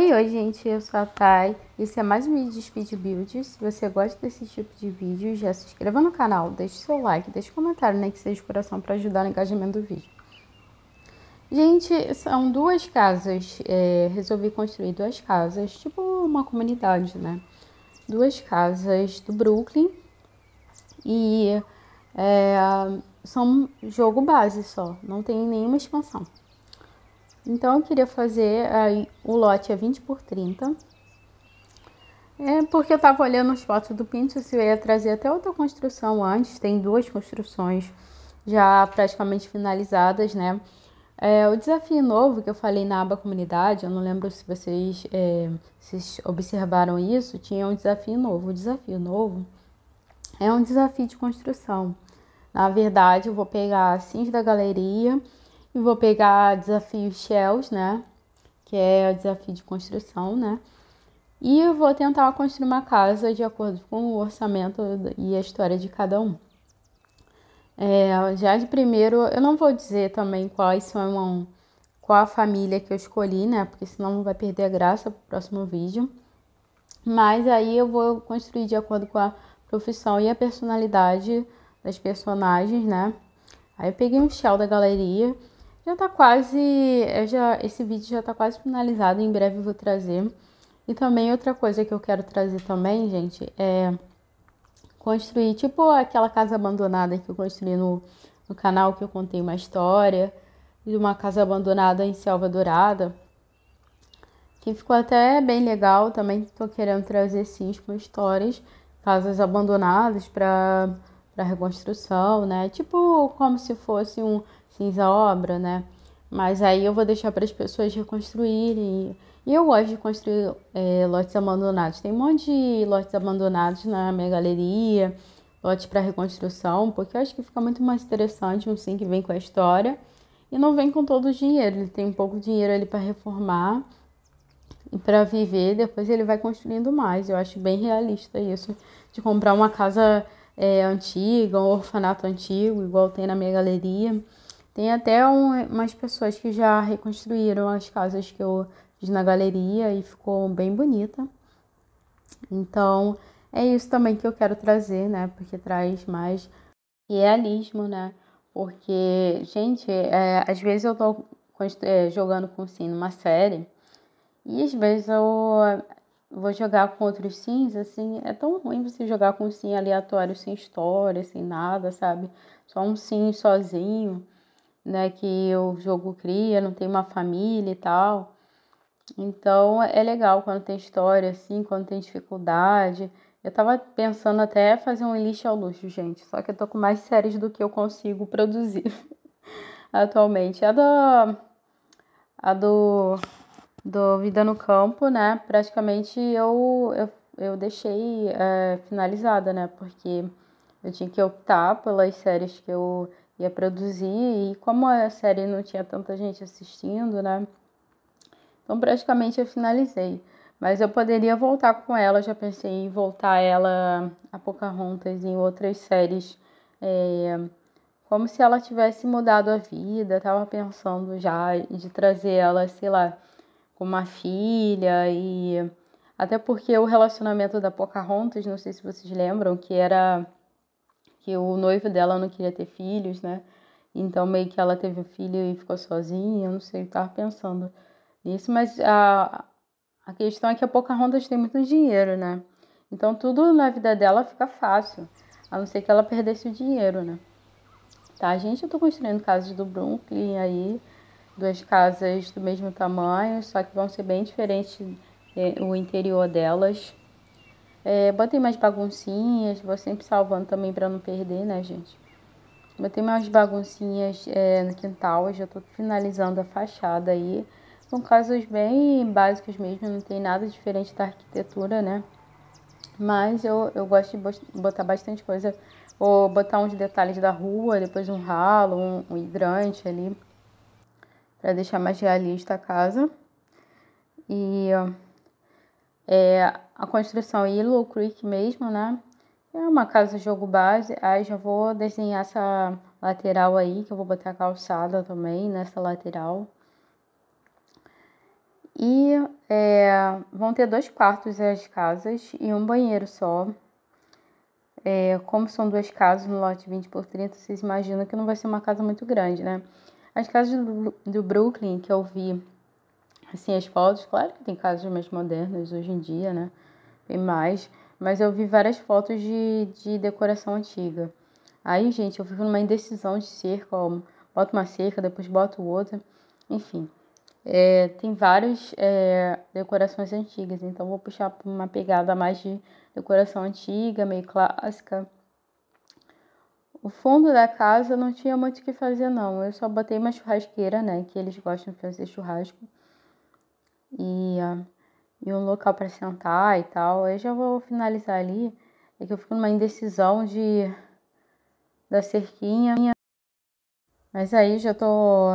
Oi, oi, gente, eu sou a Thay. Isso é mais um vídeo de Speed Builds. Se você gosta desse tipo de vídeo, já se inscreva no canal, deixe seu like, deixe um comentário, nem né, que seja de coração, para ajudar no engajamento do vídeo. Gente, são duas casas. É, resolvi construir duas casas, tipo uma comunidade, né? Duas casas do Brooklyn e é, são jogo base só, não tem nenhuma expansão. Então eu queria fazer aí, o lote a é 20 por 30. É porque eu estava olhando as fotos do Pinterest se eu ia trazer até outra construção antes. Tem duas construções já praticamente finalizadas, né? É, o desafio novo que eu falei na aba comunidade, eu não lembro se vocês, é, vocês observaram isso, tinha um desafio novo. O desafio novo é um desafio de construção. Na verdade, eu vou pegar a cinza da galeria e vou pegar desafio shells, né? Que é o desafio de construção, né? E eu vou tentar construir uma casa de acordo com o orçamento e a história de cada um. É, já de primeiro, eu não vou dizer também quais são qual a família que eu escolhi, né? Porque senão vai perder a graça pro próximo vídeo. Mas aí eu vou construir de acordo com a profissão e a personalidade das personagens, né? Aí eu peguei um shell da galeria já tá quase. já, esse vídeo já tá quase finalizado, em breve eu vou trazer. E também outra coisa que eu quero trazer também, gente, é construir tipo aquela casa abandonada que eu construí no, no canal que eu contei uma história de uma casa abandonada em Selva Dourada. Que ficou até bem legal também. Tô querendo trazer sim com tipo, histórias, casas abandonadas para reconstrução, né? Tipo como se fosse um quis a obra, né? Mas aí eu vou deixar para as pessoas reconstruírem. E eu gosto de construir é, lotes abandonados. Tem um monte de lotes abandonados na minha galeria, lotes para reconstrução, porque eu acho que fica muito mais interessante um sim que vem com a história e não vem com todo o dinheiro. Ele tem um pouco de dinheiro ali para reformar e para viver, depois ele vai construindo mais. Eu acho bem realista isso, de comprar uma casa é, antiga, um orfanato antigo, igual tem na minha galeria. Tem até um, umas pessoas que já reconstruíram as casas que eu fiz na galeria e ficou bem bonita. Então, é isso também que eu quero trazer, né? Porque traz mais realismo, né? Porque, gente, é, às vezes eu tô é, jogando com sim numa série e às vezes eu vou jogar com outros sims, assim, é tão ruim você jogar com sim aleatório, sem história, sem nada, sabe? Só um sim sozinho né? Que o jogo cria, não tem uma família e tal. Então é legal quando tem história, assim, quando tem dificuldade. Eu tava pensando até fazer um lixo ao luxo, gente. Só que eu tô com mais séries do que eu consigo produzir atualmente. A do. A do. Do Vida no Campo, né? Praticamente eu, eu, eu deixei é, finalizada, né? Porque eu tinha que optar pelas séries que eu ia produzir e como a série não tinha tanta gente assistindo, né? Então praticamente eu finalizei. Mas eu poderia voltar com ela, já pensei em voltar ela a Pocahontas em outras séries, é, como se ela tivesse mudado a vida, tava pensando já de trazer ela, sei lá, com uma filha e até porque o relacionamento da Pocahontas, não sei se vocês lembram, que era que o noivo dela não queria ter filhos, né? Então meio que ela teve um filho e ficou sozinha, eu não sei, eu tava pensando nisso, mas a, a questão é que a Pocahontas tem muito dinheiro, né? Então tudo na vida dela fica fácil, a não ser que ela perdesse o dinheiro, né? Tá, gente, eu tô construindo casas do Brooklyn aí, duas casas do mesmo tamanho, só que vão ser bem diferentes é, o interior delas. É, botei mais baguncinhas, vou sempre salvando também para não perder, né, gente? Botei mais baguncinhas é, no quintal, já tô finalizando a fachada aí. São casos bem básicos mesmo, não tem nada diferente da arquitetura, né? Mas eu, eu gosto de botar bastante coisa, ou botar uns detalhes da rua, depois um ralo, um, um hidrante ali, para deixar mais realista a casa. E é, a construção Willow Creek mesmo, né? É uma casa jogo base. Aí já vou desenhar essa lateral aí, que eu vou botar calçada também nessa lateral. E é, vão ter dois quartos as casas e um banheiro só. É, como são duas casas no lote 20 por 30, vocês imaginam que não vai ser uma casa muito grande, né? As casas do, do Brooklyn que eu vi, assim, as fotos, claro que tem casas mais modernas hoje em dia, né? e mais. Mas eu vi várias fotos de, de decoração antiga. Aí, gente, eu fico numa indecisão de cerca, ó, boto uma cerca, depois boto outra, enfim. É, tem várias é, decorações antigas, então vou puxar uma pegada mais de decoração antiga, meio clássica. O fundo da casa não tinha muito o que fazer, não. Eu só botei uma churrasqueira, né? Que eles gostam de fazer churrasco. E uh, e um local para sentar e tal. Aí já vou finalizar ali. É que eu fico numa indecisão de da cerquinha. Mas aí já tô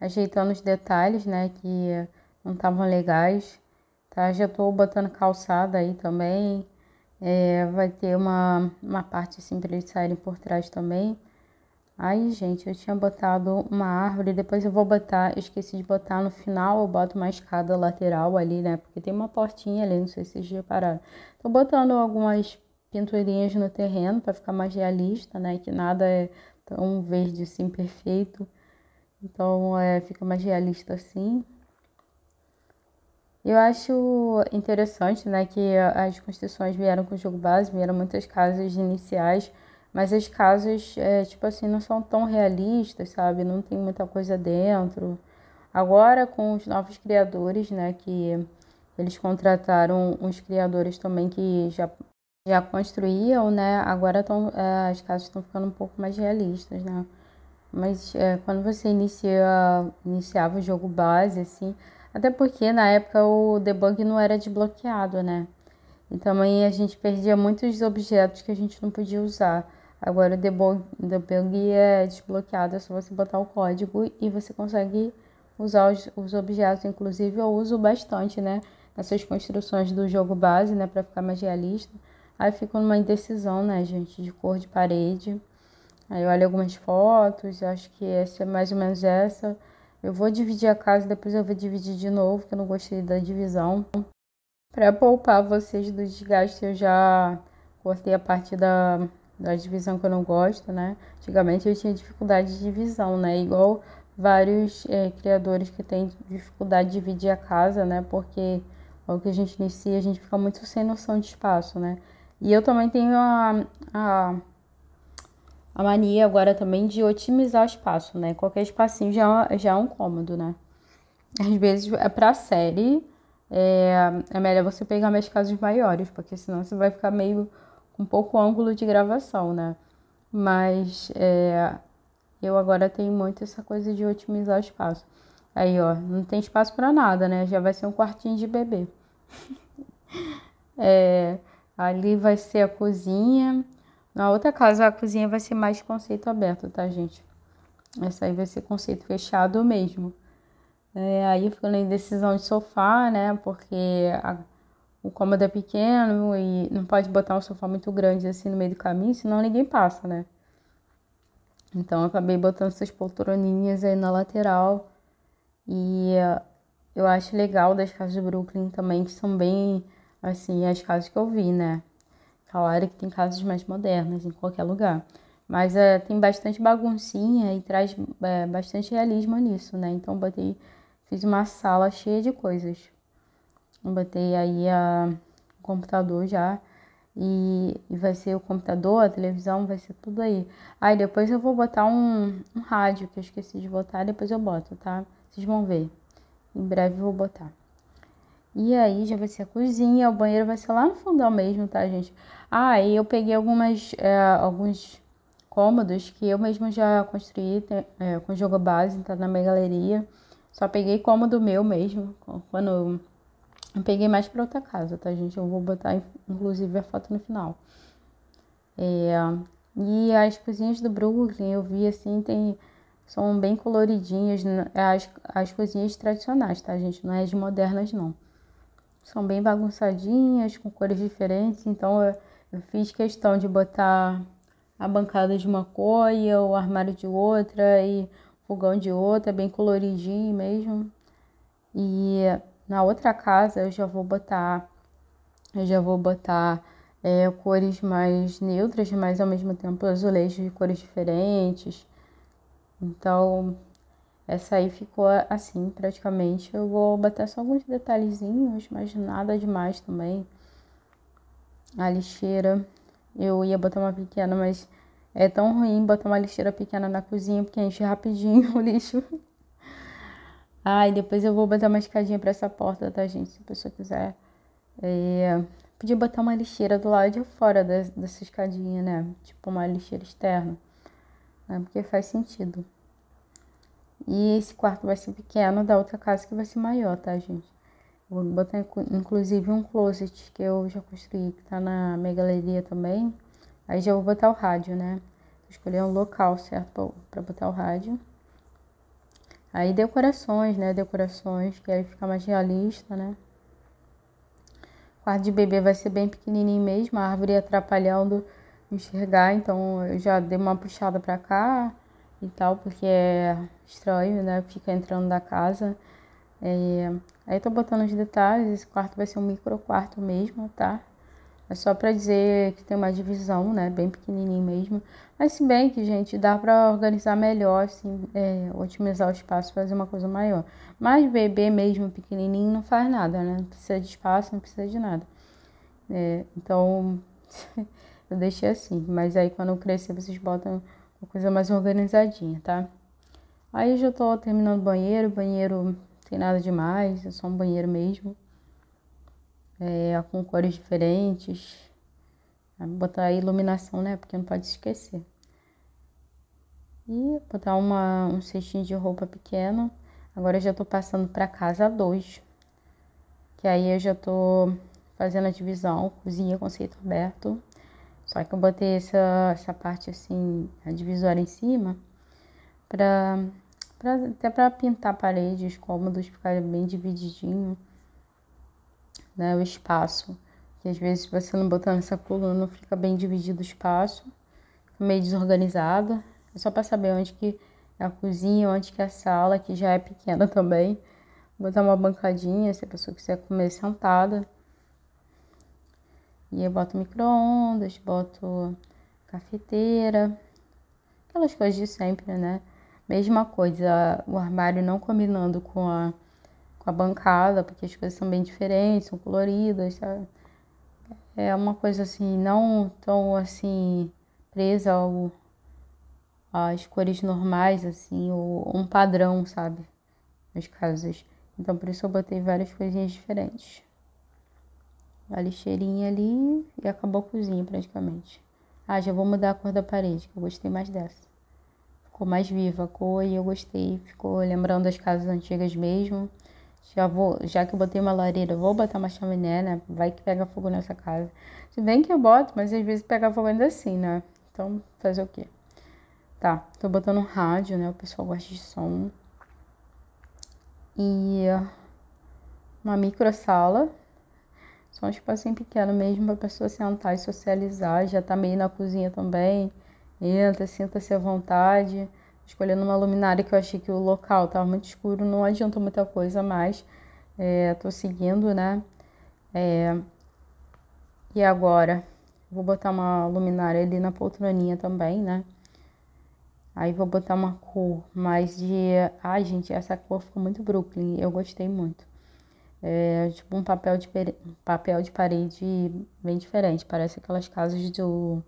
ajeitando os detalhes, né, que não estavam legais. Tá? Já tô botando calçada aí também. É, vai ter uma, uma parte assim para eles saírem por trás também. Ai, gente, eu tinha botado uma árvore, depois eu vou botar, eu esqueci de botar no final, eu boto uma escada lateral ali, né? Porque tem uma portinha ali, não sei se vocês repararam. Tô botando algumas pinturinhas no terreno para ficar mais realista, né? Que nada é tão verde assim perfeito. Então, é, fica mais realista assim. Eu acho interessante, né, que as construções vieram com o jogo base, vieram muitas casas iniciais mas as casas, é, tipo assim, não são tão realistas, sabe? Não tem muita coisa dentro. Agora, com os novos criadores, né? Que eles contrataram uns criadores também que já, já construíam, né? Agora tão, é, as casas estão ficando um pouco mais realistas, né? Mas é, quando você inicia, iniciava o jogo base, assim... Até porque na época o debug não era desbloqueado, né? E também a gente perdia muitos objetos que a gente não podia usar. Agora o debug, debug é desbloqueado, é só você botar o código e você consegue usar os, os objetos. Inclusive eu uso bastante, né? Essas construções do jogo base, né? Pra ficar mais realista. Aí fica uma indecisão, né, gente? De cor de parede. Aí eu olho algumas fotos, acho que essa é mais ou menos essa. Eu vou dividir a casa, depois eu vou dividir de novo, que eu não gostei da divisão. Para poupar vocês do desgaste, eu já cortei a parte da, da divisão que eu não gosto, né? Antigamente eu tinha dificuldade de divisão, né? Igual vários é, criadores que têm dificuldade de dividir a casa, né? Porque logo que a gente inicia, a gente fica muito sem noção de espaço, né? E eu também tenho a, a, a mania agora também de otimizar o espaço, né? Qualquer espacinho já, já é um cômodo, né? Às vezes, é pra série, é, é melhor você pegar mais casas maiores, porque senão você vai ficar meio um pouco ângulo de gravação, né? Mas é, eu agora tenho muito essa coisa de otimizar o espaço. Aí, ó, não tem espaço para nada, né? Já vai ser um quartinho de bebê. é, ali vai ser a cozinha. Na outra casa, a cozinha vai ser mais conceito aberto, tá, gente? Essa aí vai ser conceito fechado mesmo. É, aí eu fico decisão de sofá, né? Porque a o cômodo é pequeno e não pode botar um sofá muito grande assim no meio do caminho, senão ninguém passa, né? Então eu acabei botando essas poltroninhas aí na lateral e eu acho legal das casas de Brooklyn também, que são bem, assim, as casas que eu vi, né? Claro que tem casas mais modernas em qualquer lugar. Mas é, tem bastante baguncinha e traz é, bastante realismo nisso, né? Então botei, fiz uma sala cheia de coisas botei aí a, o computador já. E, e, vai ser o computador, a televisão, vai ser tudo aí. Aí depois eu vou botar um, um rádio que eu esqueci de botar, depois eu boto, tá? Vocês vão ver. Em breve eu vou botar. E aí já vai ser a cozinha, o banheiro vai ser lá no fundão mesmo, tá, gente? Ah, e eu peguei algumas, é, alguns cômodos que eu mesmo já construí é, com jogo base, tá na minha galeria. Só peguei cômodo meu mesmo, quando eu peguei mais pra outra casa, tá, gente? Eu vou botar, inclusive, a foto no final. É, e as cozinhas do Brooklyn, eu vi, assim, tem... São bem coloridinhas, as, as cozinhas tradicionais, tá, gente? Não é as modernas, não. São bem bagunçadinhas, com cores diferentes, então... Eu, eu fiz questão de botar a bancada de uma cor e o armário de outra e fogão de outra, bem coloridinho mesmo. E na outra casa eu já vou botar, eu já vou botar é, cores mais neutras, mas ao mesmo tempo azulejos de cores diferentes. Então, essa aí ficou assim praticamente. Eu vou botar só alguns detalhezinhos, mas nada demais também. A lixeira, eu ia botar uma pequena, mas é tão ruim botar uma lixeira pequena na cozinha porque enche rapidinho o lixo. Ai, ah, depois eu vou botar uma escadinha para essa porta, tá, gente? Se a pessoa quiser. É, podia botar uma lixeira do lado de fora dessa escadinha, né? Tipo uma lixeira externa. Né? Porque faz sentido. E esse quarto vai ser pequeno, da outra casa que vai ser maior, tá, gente? Vou botar inclusive um closet que eu já construí, que tá na minha galeria também. Aí já vou botar o rádio, né? Vou escolher um local certo pra botar o rádio. Aí decorações, né? Decorações, que aí fica mais realista, né? O quarto de bebê vai ser bem pequenininho mesmo, a árvore atrapalhando enxergar, então eu já dei uma puxada pra cá e tal, porque é estranho, né? Fica entrando da casa. É... Aí tô botando os detalhes, esse quarto vai ser um micro quarto mesmo, tá? É só para dizer que tem uma divisão, né? Bem pequenininho mesmo. Mas se bem que, gente, dá para organizar melhor, assim, é, otimizar o espaço, fazer uma coisa maior. Mas bebê mesmo pequenininho não faz nada, né? Não precisa de espaço, não precisa de nada. É, então, eu deixei assim. Mas aí quando crescer, vocês botam uma coisa mais organizadinha, tá? Aí já tô terminando o banheiro. O banheiro tem nada demais, é só um banheiro mesmo é, com cores diferentes. Botar a iluminação, né? Porque não pode esquecer. E botar uma, um cestinho de roupa pequeno. Agora eu já tô passando para casa 2. Que aí eu já tô fazendo a divisão, cozinha, conceito aberto. Só que eu botei essa, essa parte assim, a divisória em cima, pra, pra até para pintar paredes, cômodos, ficar bem divididinho né, o espaço. Que às vezes você não botando essa coluna fica bem dividido o espaço, meio desorganizado. É só para saber onde que é a cozinha, onde que é a sala, que já é pequena também. Botar uma bancadinha, se a pessoa quiser comer sentada. E eu boto micro-ondas, boto cafeteira, aquelas coisas de sempre, né? Mesma coisa, o armário não combinando com a com a bancada, porque as coisas são bem diferentes, são coloridas, sabe? É uma coisa assim, não tão assim, presa ao, às cores normais, assim, ou um padrão, sabe? Nas casas. Então por isso eu botei várias coisinhas diferentes. A lixeirinha ali e acabou a cozinha praticamente. Ah, já vou mudar a cor da parede, que eu gostei mais dessa. Ficou mais viva a cor e eu gostei. Ficou lembrando as casas antigas mesmo. Já vou, já que eu botei uma lareira, vou botar uma chaminé, né? Vai que pega fogo nessa casa. Se bem que eu boto, mas às vezes pega fogo ainda assim, né? Então, fazer o quê? Tá, tô botando rádio, né? O pessoal gosta de som. E ah, uma micro sala. Só um espacinho pequeno mesmo pra pessoa sentar e socializar. Já tá meio na cozinha também. Entra, sinta-se à vontade escolhendo uma luminária que eu achei que o local estava muito escuro, não adiantou muita coisa mais. Estou é, seguindo, né? É, e agora vou botar uma luminária ali na poltroninha também, né? Aí vou botar uma cor mais de. Ai, gente, essa cor ficou muito Brooklyn. Eu gostei muito. É tipo um papel de, per... papel de parede bem diferente. Parece aquelas casas do,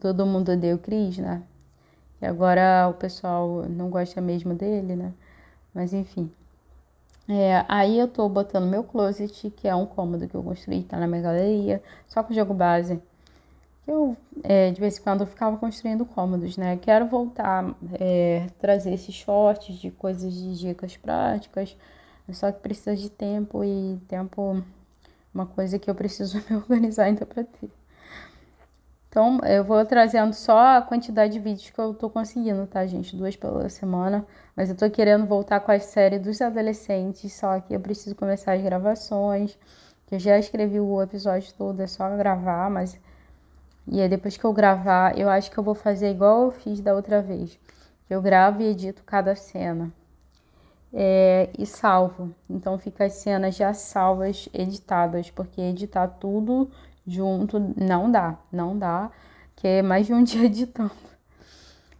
Todo Mundo deu Cris, né? E agora o pessoal não gosta mesmo dele, né? Mas enfim. É, aí eu tô botando meu closet, que é um cômodo que eu construí, tá na minha galeria, só com jogo base. Eu, é, de vez em quando, eu ficava construindo cômodos, né? Quero voltar, é, trazer esses shorts de coisas, de dicas práticas, só que precisa de tempo e tempo uma coisa que eu preciso me organizar ainda para ter. Então, eu vou trazendo só a quantidade de vídeos que eu tô conseguindo, tá, gente? Duas pela semana. Mas eu tô querendo voltar com a série dos adolescentes, só que eu preciso começar as gravações. Que eu já escrevi o episódio todo, é só gravar, mas. E aí, depois que eu gravar, eu acho que eu vou fazer igual eu fiz da outra vez. Eu gravo e edito cada cena. É... e salvo. Então, fica as cenas já salvas, editadas, porque editar tudo junto, não dá, não dá, que é mais de um dia editando.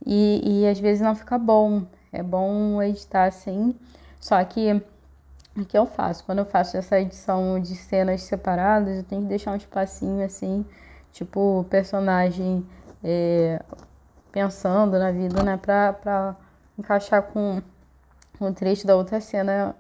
E, e às vezes não fica bom, é bom editar assim, só que o que eu faço? Quando eu faço essa edição de cenas separadas, eu tenho que deixar um espacinho assim, tipo, personagem é, pensando na vida, né, pra, pra encaixar com o trecho da outra cena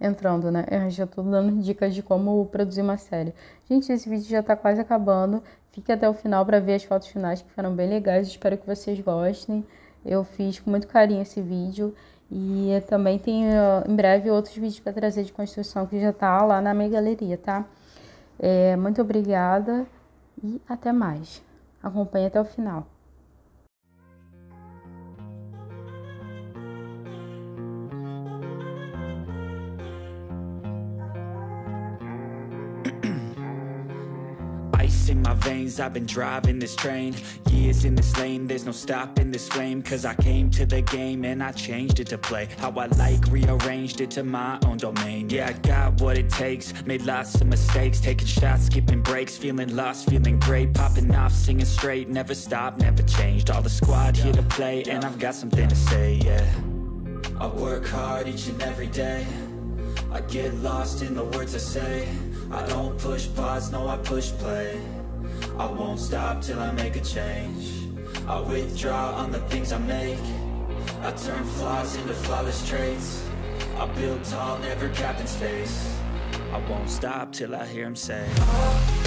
entrando, né? Eu já tô dando dicas de como produzir uma série. Gente, esse vídeo já tá quase acabando. Fique até o final para ver as fotos finais que ficaram bem legais. Espero que vocês gostem. Eu fiz com muito carinho esse vídeo. E também tem em breve outros vídeos para trazer de construção que já tá lá na minha galeria, tá? É, muito obrigada e até mais. Acompanhe até o final. lanes I've been driving this train Years in this lane There's no stopping this flame Cause I came to the game And I changed it to play How I like Rearranged it to my own domain Yeah, I got what it takes Made lots of mistakes Taking shots Skipping breaks Feeling lost Feeling great Popping off Singing straight Never stopped Never changed All the squad here to play And I've got something to say Yeah I work hard each and every day I get lost in the words I say I don't push pause, no I push play I won't stop till I make a change I withdraw on the things I make I turn flaws into flawless traits I build tall, never capped in space I won't stop till I hear him say oh.